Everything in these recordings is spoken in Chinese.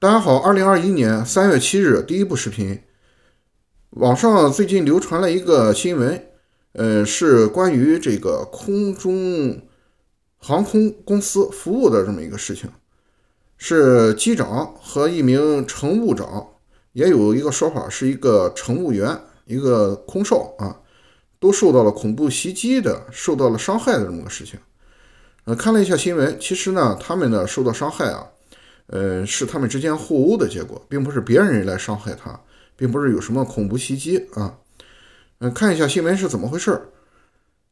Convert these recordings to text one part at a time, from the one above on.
大家好，二零二一年三月七日，第一部视频。网上最近流传了一个新闻，呃，是关于这个空中航空公司服务的这么一个事情，是机长和一名乘务长，也有一个说法是一个乘务员，一个空少啊，都受到了恐怖袭击的，受到了伤害的这么个事情。呃，看了一下新闻，其实呢，他们呢受到伤害啊。呃，是他们之间互殴的结果，并不是别人来伤害他，并不是有什么恐怖袭击啊。嗯，看一下新闻是怎么回事儿。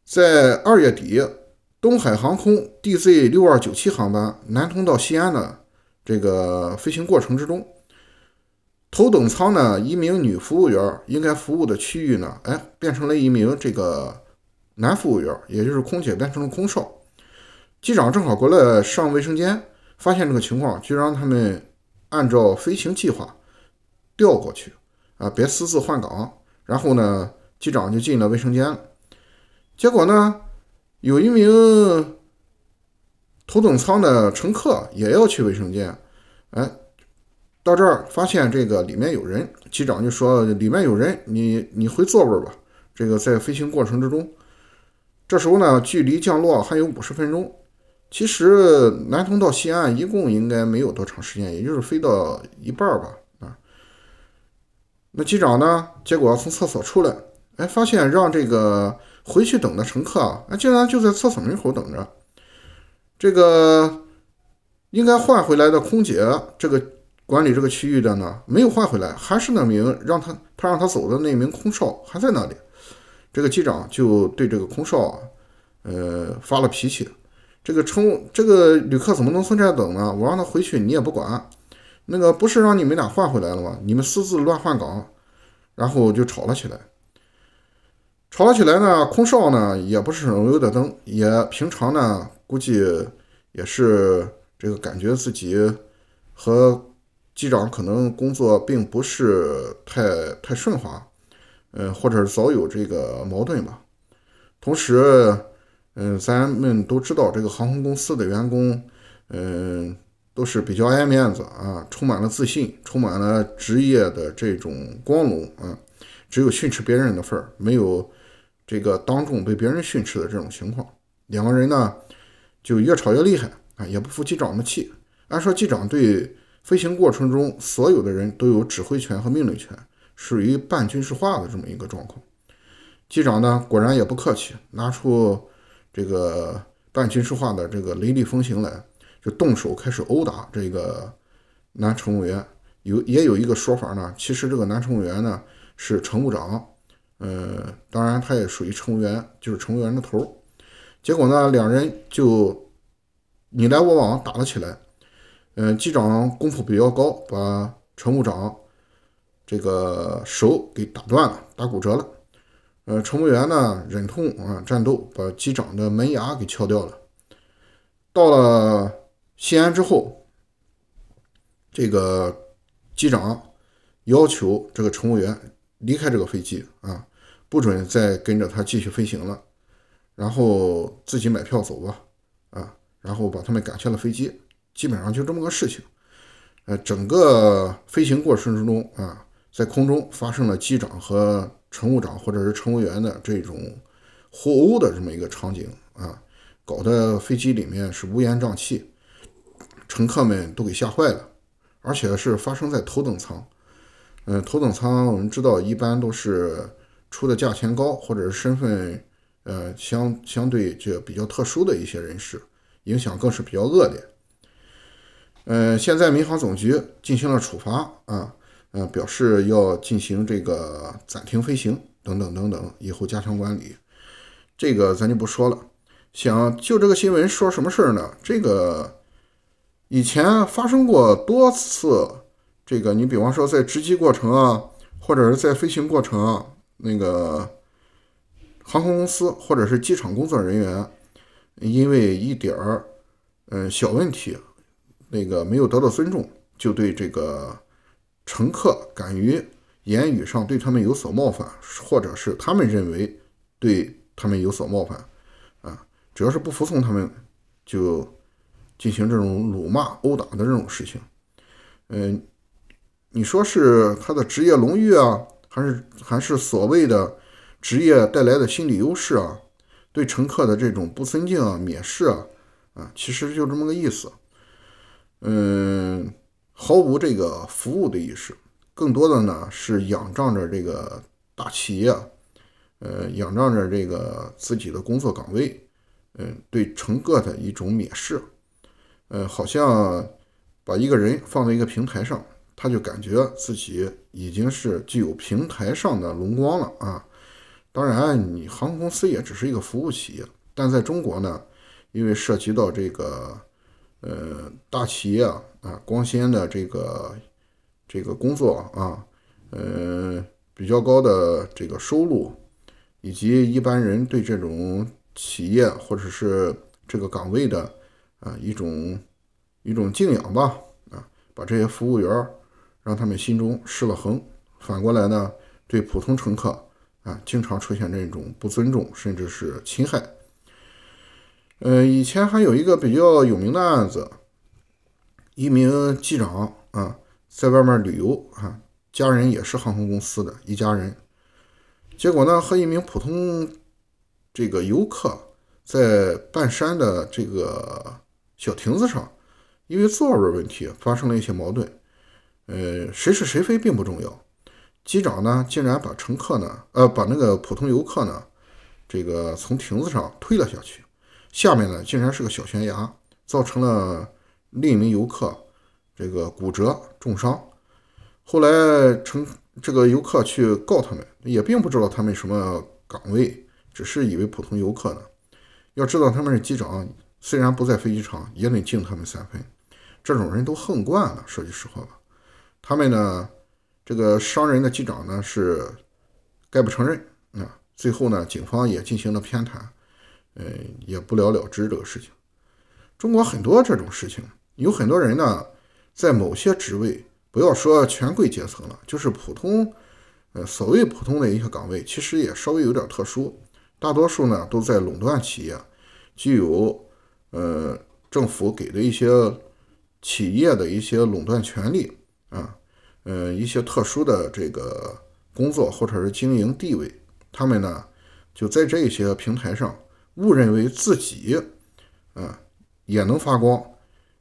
在二月底，东海航空 DZ 六二九七航班南通到西安的这个飞行过程之中，头等舱呢，一名女服务员应该服务的区域呢，哎，变成了一名这个男服务员，也就是空姐变成了空少。机长正好过来上卫生间。发现这个情况，就让他们按照飞行计划调过去，啊，别私自换岗。然后呢，机长就进了卫生间。结果呢，有一名头等舱的乘客也要去卫生间，哎，到这儿发现这个里面有人，机长就说：“里面有人，你你回座位吧。”这个在飞行过程之中，这时候呢，距离降落还有五十分钟。其实南通到西安一共应该没有多长时间，也就是飞到一半儿吧。啊，那机长呢？结果从厕所出来，哎，发现让这个回去等的乘客啊，哎，竟然就在厕所门口等着。这个应该换回来的空姐，这个管理这个区域的呢，没有换回来，还是那名让他他让他走的那名空少还在那里。这个机长就对这个空少，啊，呃，发了脾气。这个乘务这个旅客怎么能从这等呢？我让他回去，你也不管。那个不是让你们俩换回来了吗？你们私自乱换岗，然后就吵了起来。吵了起来呢，空少呢也不是省油的灯，也平常呢估计也是这个感觉自己和机长可能工作并不是太太顺滑，嗯，或者早有这个矛盾吧。同时。嗯，咱们都知道这个航空公司的员工，嗯，都是比较爱面子啊，充满了自信，充满了职业的这种光荣啊，只有训斥别人的份儿，没有这个当众被别人训斥的这种情况。两个人呢，就越吵越厉害啊，也不服机长的气。按说机长对飞行过程中所有的人都有指挥权和命令权，属于半军事化的这么一个状况。机长呢，果然也不客气，拿出。这个半军事化的这个雷厉风行来，就动手开始殴打这个男乘务员。有也有一个说法呢，其实这个男乘务员呢是乘务长，呃，当然他也属于乘务员，就是乘务员的头。结果呢，两人就你来我往打了起来。嗯，机长功夫比较高，把乘务长这个手给打断了，打骨折了。呃，乘务员呢，忍痛啊，战斗把机长的门牙给敲掉了。到了西安之后，这个机长要求这个乘务员离开这个飞机啊，不准再跟着他继续飞行了，然后自己买票走吧啊，然后把他们赶下了飞机，基本上就这么个事情。呃，整个飞行过程之中啊。在空中发生了机长和乘务长或者是乘务员的这种互殴的这么一个场景啊，搞得飞机里面是乌烟瘴气，乘客们都给吓坏了，而且是发生在头等舱。嗯，头等舱我们知道一般都是出的价钱高，或者是身份呃相相对这比较特殊的一些人士，影响更是比较恶劣。嗯，现在民航总局进行了处罚啊。呃，表示要进行这个暂停飞行，等等等等，以后加强管理，这个咱就不说了。想就这个新闻说什么事儿呢？这个以前发生过多次，这个你比方说在值机过程啊，或者是在飞行过程啊，那个航空公司或者是机场工作人员，因为一点儿嗯小问题，那个没有得到尊重，就对这个。乘客敢于言语上对他们有所冒犯，或者是他们认为对他们有所冒犯，啊，只要是不服从他们，就进行这种辱骂、殴打的这种事情。嗯，你说是他的职业荣誉啊，还是还是所谓的职业带来的心理优势啊？对乘客的这种不尊敬啊、蔑视啊，啊，其实就这么个意思。嗯。毫无这个服务的意识，更多的呢是仰仗着这个大企业，呃，仰仗着这个自己的工作岗位，嗯，对乘客的一种蔑视，呃，好像把一个人放在一个平台上，他就感觉自己已经是具有平台上的荣光了啊。当然，你航空公司也只是一个服务企业，但在中国呢，因为涉及到这个。呃，大企业啊，啊，光鲜的这个这个工作啊，呃，比较高的这个收入，以及一般人对这种企业或者是这个岗位的啊一种一种敬仰吧，啊，把这些服务员儿让他们心中失了衡，反过来呢，对普通乘客啊，经常出现这种不尊重甚至是侵害。呃，以前还有一个比较有名的案子，一名机长啊，在外面旅游啊，家人也是航空公司的，一家人，结果呢，和一名普通这个游客在半山的这个小亭子上，因为座位问题发生了一些矛盾，呃，谁是谁非并不重要，机长呢，竟然把乘客呢，呃，把那个普通游客呢，这个从亭子上推了下去。下面呢，竟然是个小悬崖，造成了另一名游客这个骨折重伤。后来乘这个游客去告他们，也并不知道他们什么岗位，只是以为普通游客呢。要知道他们是机长，虽然不在飞机场，也得敬他们三分。这种人都横惯了，说句实话吧，他们呢，这个伤人的机长呢是概不承认啊。最后呢，警方也进行了偏袒。呃，也不了了之这个事情，中国很多这种事情，有很多人呢，在某些职位，不要说权贵阶层了，就是普通，呃，所谓普通的一些岗位，其实也稍微有点特殊。大多数呢都在垄断企业，具有呃政府给的一些企业的一些垄断权利啊，呃，一些特殊的这个工作或者是经营地位，他们呢就在这些平台上。误认为自己，嗯，也能发光，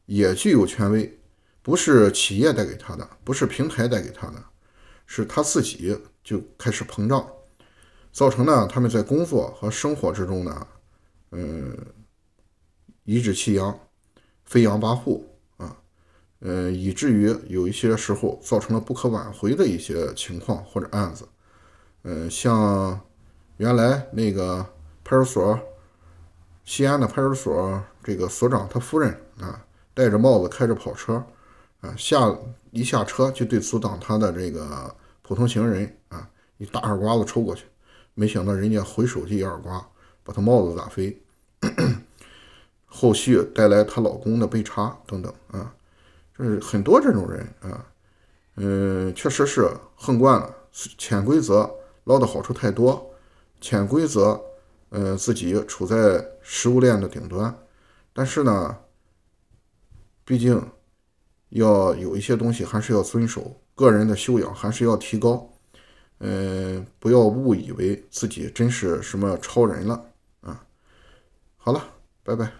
也具有权威，不是企业带给他的，不是平台带给他的，是他自己就开始膨胀，造成呢，他们在工作和生活之中呢，嗯，颐指气扬，飞扬跋扈啊，嗯，以至于有一些时候造成了不可挽回的一些情况或者案子，嗯，像原来那个派出所。西安的派出所这个所长他夫人啊，戴着帽子开着跑车，啊下一下车就对阻挡他的这个普通行人啊，一大耳刮子抽过去，没想到人家回手就一耳刮，把他帽子打飞，后续带来她老公的被查等等啊，就是很多这种人啊，嗯，确实是横惯了，潜规则捞的好处太多，潜规则。嗯，自己处在食物链的顶端，但是呢，毕竟要有一些东西还是要遵守，个人的修养还是要提高。嗯，不要误以为自己真是什么超人了啊！好了，拜拜。